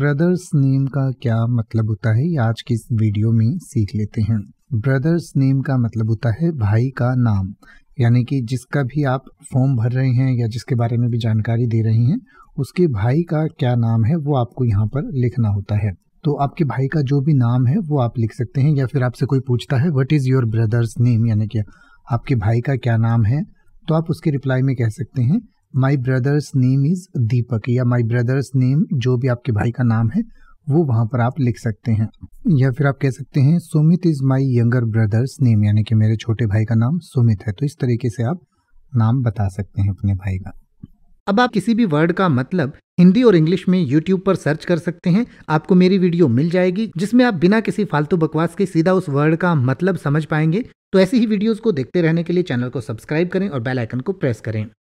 brother's name का क्या मतलब होता है ये आज की इस वीडियो में सीख लेते हैं ब्रदर्स नेम का मतलब होता है भाई का नाम यानी कि जिसका भी आप फॉर्म भर रहे हैं या जिसके बारे में भी जानकारी दे रहे हैं उसके भाई का क्या नाम है वो आपको यहाँ पर लिखना होता है तो आपके भाई का जो भी नाम है वो आप लिख सकते हैं या फिर आपसे कोई पूछता है what is your brother's name यानी कि आपके भाई का क्या नाम है तो आप उसके रिप्लाई में कह सकते हैं my brother's name is Deepak या माई ब्रदर्स नेम जो भी आपके भाई का नाम है वो वहां पर आप लिख सकते हैं या फिर आप कह सकते हैं Sumit is my younger brother's name यानी कि मेरे छोटे भाई का नाम सुमित है तो इस तरीके से आप नाम बता सकते हैं अपने भाई का अब आप किसी भी वर्ड का मतलब हिंदी और इंग्लिश में YouTube पर सर्च कर सकते हैं आपको मेरी वीडियो मिल जाएगी जिसमें आप बिना किसी फालतू बकवास के सीधा उस वर्ड का मतलब समझ पाएंगे तो ऐसी ही वीडियोस को देखते रहने के लिए चैनल को सब्सक्राइब करें और बेल आइकन को प्रेस करें